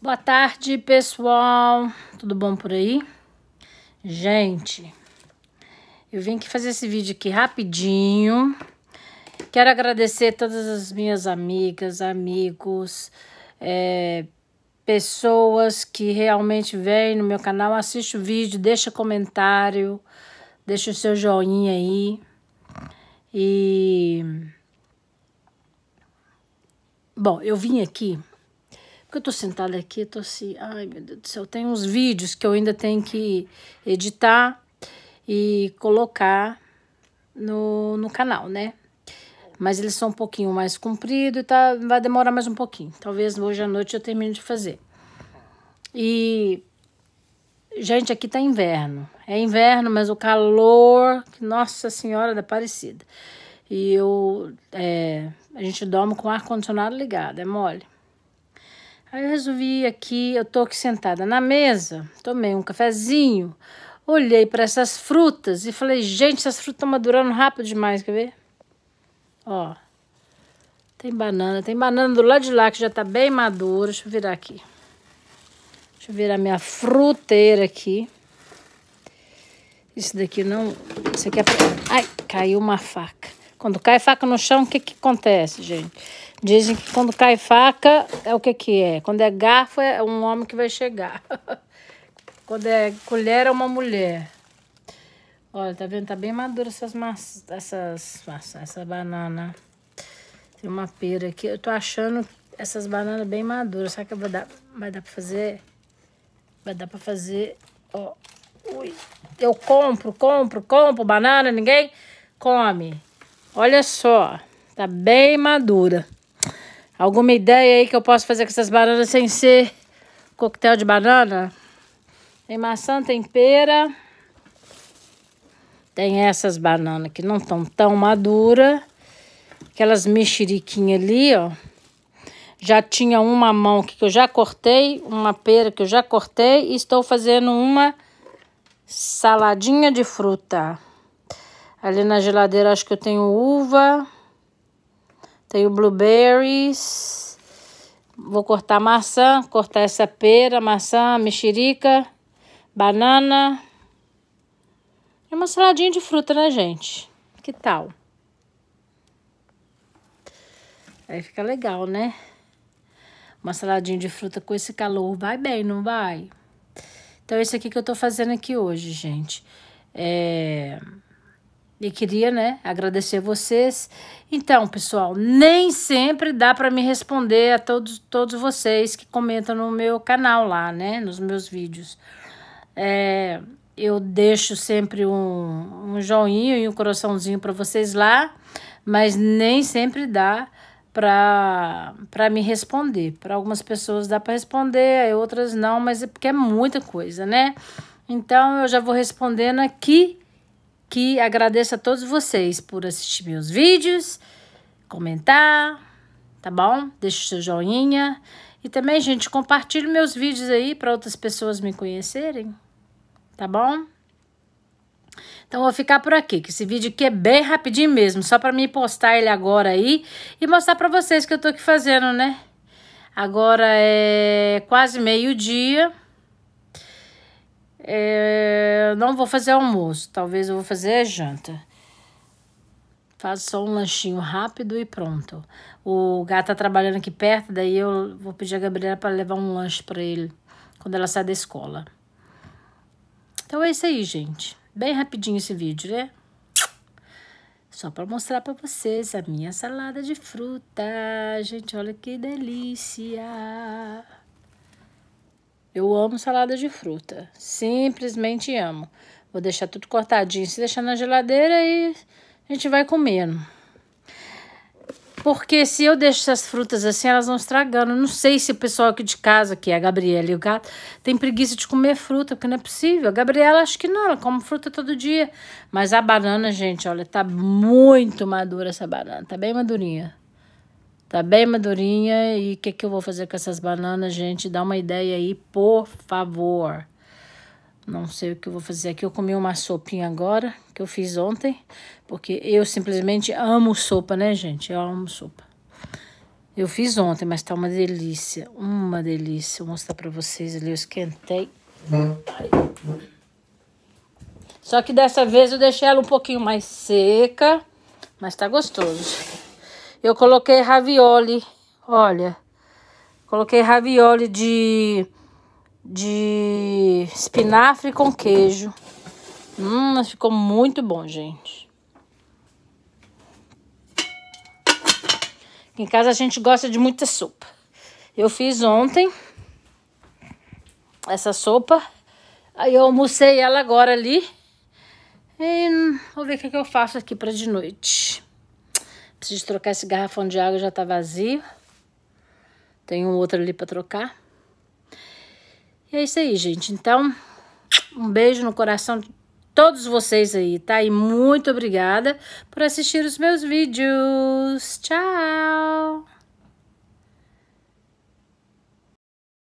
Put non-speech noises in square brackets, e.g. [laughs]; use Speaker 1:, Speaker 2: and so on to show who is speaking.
Speaker 1: Boa tarde, pessoal. Tudo bom por aí? Gente, eu vim aqui fazer esse vídeo aqui rapidinho. Quero agradecer todas as minhas amigas, amigos, é, pessoas que realmente vêm no meu canal, assiste o vídeo, deixa comentário, deixa o seu joinha aí. E bom, eu vim aqui porque eu tô sentada aqui, tô assim, ai meu Deus do céu, tem uns vídeos que eu ainda tenho que editar e colocar no, no canal, né? Mas eles são um pouquinho mais compridos e tá, vai demorar mais um pouquinho. Talvez hoje à noite eu termine de fazer. E, gente, aqui tá inverno. É inverno, mas o calor, nossa senhora da parecida. E eu, é, a gente dorme com o ar-condicionado ligado, é mole. Aí eu resolvi aqui, eu tô aqui sentada na mesa, tomei um cafezinho, olhei para essas frutas e falei, gente, essas frutas estão madurando rápido demais, quer ver? Ó, tem banana, tem banana do lado de lá que já tá bem madura, deixa eu virar aqui. Deixa eu virar minha fruteira aqui. Isso daqui não, isso aqui é... Ai, caiu uma faca. Quando cai faca no chão, o que, que acontece, gente? Dizem que quando cai faca, é o que, que é? Quando é garfo, é um homem que vai chegar. [laughs] quando é colher, é uma mulher. Olha, tá vendo? Tá bem madura essas maçãs, essas maçãs, essa banana. Tem uma pera aqui. Eu tô achando essas bananas bem maduras. Será que vai dar, vai dar pra fazer? Vai dar pra fazer, ó. Ui. Eu compro, compro, compro banana, ninguém come. Olha só, tá bem madura. Alguma ideia aí que eu posso fazer com essas bananas sem ser coquetel de banana? Tem maçã, tem pera. Tem essas bananas que não estão tão madura. Aquelas mexeriquinhas ali, ó. Já tinha uma mão que eu já cortei, uma pera que eu já cortei e estou fazendo uma saladinha de fruta. Ali na geladeira acho que eu tenho uva. Tenho blueberries. Vou cortar maçã, cortar essa pera, maçã, mexerica, banana. E uma saladinha de fruta, né, gente? Que tal? Aí fica legal, né? Uma saladinha de fruta com esse calor vai bem, não vai? Então, esse aqui que eu tô fazendo aqui hoje, gente. É... E queria, né, agradecer vocês. Então, pessoal, nem sempre dá para me responder a todos, todos vocês que comentam no meu canal lá, né, nos meus vídeos. É, eu deixo sempre um, um joinha e um coraçãozinho para vocês lá, mas nem sempre dá para me responder. Para algumas pessoas dá para responder, aí outras não, mas é porque é muita coisa, né? Então, eu já vou respondendo aqui que agradeço a todos vocês por assistir meus vídeos, comentar, tá bom? Deixe o seu joinha. E também, gente, compartilhe meus vídeos aí para outras pessoas me conhecerem, tá bom? Então, vou ficar por aqui, que esse vídeo aqui é bem rapidinho mesmo, só para mim postar ele agora aí e mostrar para vocês que eu tô aqui fazendo, né? Agora é quase meio-dia. É, não vou fazer almoço, talvez eu vou fazer janta. Faço só um lanchinho rápido e pronto. O gato tá trabalhando aqui perto, daí eu vou pedir a Gabriela para levar um lanche para ele quando ela sair da escola. Então é isso aí, gente. Bem rapidinho esse vídeo, né? Só para mostrar para vocês a minha salada de fruta. Gente, olha que delícia! Eu amo salada de fruta. Simplesmente amo. Vou deixar tudo cortadinho, se deixar na geladeira e a gente vai comendo. Porque se eu deixo essas frutas assim, elas vão estragando. não sei se o pessoal aqui de casa, que é a Gabriela e o gato, tem preguiça de comer fruta, porque não é possível. A Gabriela, acho que não, ela come fruta todo dia. Mas a banana, gente, olha, tá muito madura essa banana, tá bem madurinha. Tá bem madurinha e o que, que eu vou fazer com essas bananas, gente? Dá uma ideia aí, por favor. Não sei o que eu vou fazer aqui. Eu comi uma sopinha agora, que eu fiz ontem, porque eu simplesmente amo sopa, né, gente? Eu amo sopa. Eu fiz ontem, mas tá uma delícia, uma delícia. Vou mostrar pra vocês ali, eu esquentei. Só que dessa vez eu deixei ela um pouquinho mais seca, mas tá gostoso. Eu coloquei ravioli, olha. Coloquei ravioli de, de espinafre com queijo. Hum, mas ficou muito bom, gente. Aqui em casa a gente gosta de muita sopa. Eu fiz ontem essa sopa. Aí eu almocei ela agora ali. E hum, vou ver o que, que eu faço aqui para de noite. Preciso trocar esse garrafão de água, já tá vazio. Tem um outro ali para trocar. E é isso aí, gente. Então, um beijo no coração de todos vocês aí, tá? E muito obrigada por assistir os meus vídeos. Tchau!